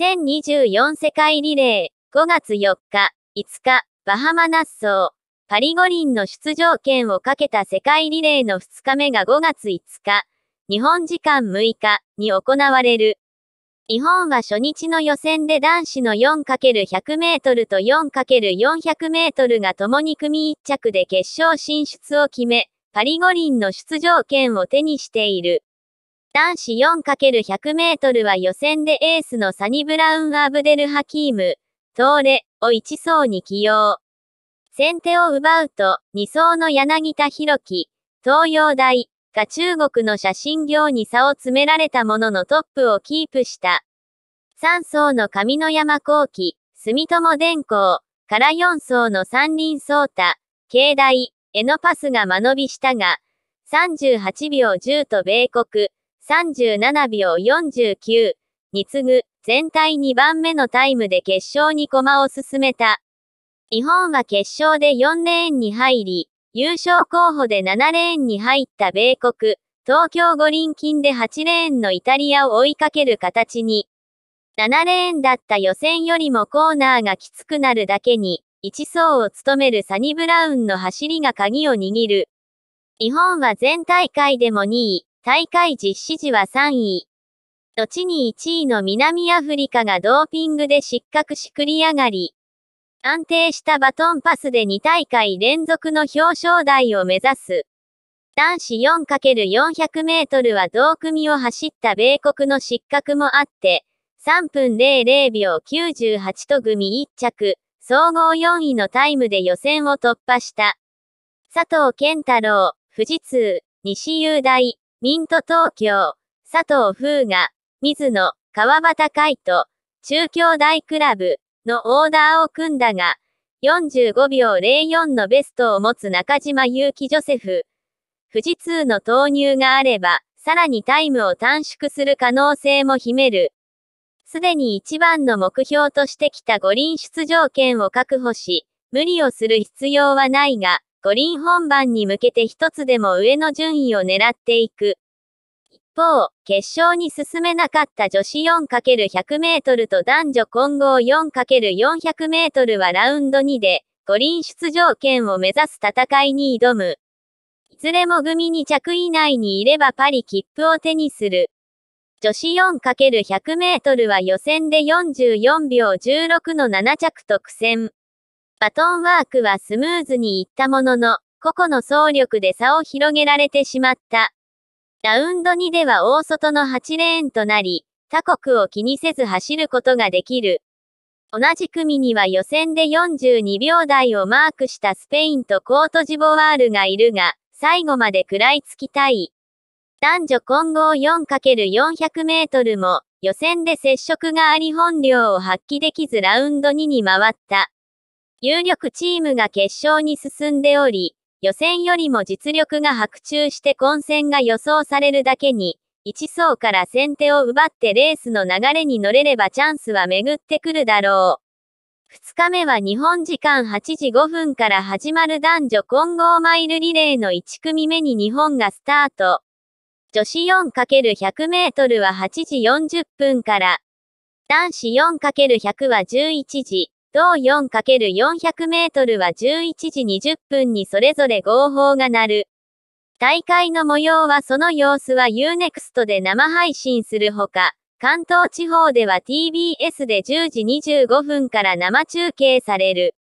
2024世界リレー、5月4日、5日、バハマナッソー。パリ五輪の出場権をかけた世界リレーの2日目が5月5日、日本時間6日に行われる。日本は初日の予選で男子の 4×100 メートルと 4×400 メートルが共に組1着で決勝進出を決め、パリ五輪の出場権を手にしている。男子 4×100 メートルは予選でエースのサニブラウン・アブデル・ハキーム、トーレを1走に起用。先手を奪うと、2走の柳田博樹、東洋大が中国の写真業に差を詰められたもののトップをキープした。3走の上野山幸喜、住友電工から4走の三輪草太、境内へのパスが間延びしたが、38秒10と米国、37秒49に次ぐ全体2番目のタイムで決勝に駒を進めた。日本は決勝で4レーンに入り、優勝候補で7レーンに入った米国、東京五輪金で8レーンのイタリアを追いかける形に、7レーンだった予選よりもコーナーがきつくなるだけに、1走を務めるサニブラウンの走りが鍵を握る。日本は全大会でも2位、大会実施時は3位。後に1位の南アフリカがドーピングで失格し繰り上がり、安定したバトンパスで2大会連続の表彰台を目指す。男子 4×400 メートルは同組を走った米国の失格もあって、3分00秒98と組1着、総合4位のタイムで予選を突破した。佐藤健太郎、富士通、西雄大、ミント東京、佐藤風雅、水野、川端海人、中京大クラブのオーダーを組んだが、45秒04のベストを持つ中島祐希ジョセフ。富士通の投入があれば、さらにタイムを短縮する可能性も秘める。すでに一番の目標としてきた五輪出場権を確保し、無理をする必要はないが、五輪本番に向けて一つでも上の順位を狙っていく。一方、決勝に進めなかった女子 4×100 メートルと男女混合 4×400 メートルはラウンド2で、五輪出場権を目指す戦いに挑む。いずれも組に着以内にいればパリ切符を手にする。女子 4×100 メートルは予選で44秒16の7着と苦戦。バトンワークはスムーズにいったものの、個々の総力で差を広げられてしまった。ラウンド2では大外の8レーンとなり、他国を気にせず走ることができる。同じ組には予選で42秒台をマークしたスペインとコートジボワールがいるが、最後まで食らいつきたい。男女混合 4×400 メートルも、予選で接触があり本領を発揮できずラウンド2に回った。有力チームが決勝に進んでおり、予選よりも実力が白昼して混戦が予想されるだけに、1層から先手を奪ってレースの流れに乗れればチャンスは巡ってくるだろう。2日目は日本時間8時5分から始まる男女混合マイルリレーの1組目に日本がスタート。女子 4×100 メートルは8時40分から、男子 4×100 は11時。同 4×400 メートルは11時20分にそれぞれ合法が鳴る。大会の模様はその様子は UNEXT で生配信するほか、関東地方では TBS で10時25分から生中継される。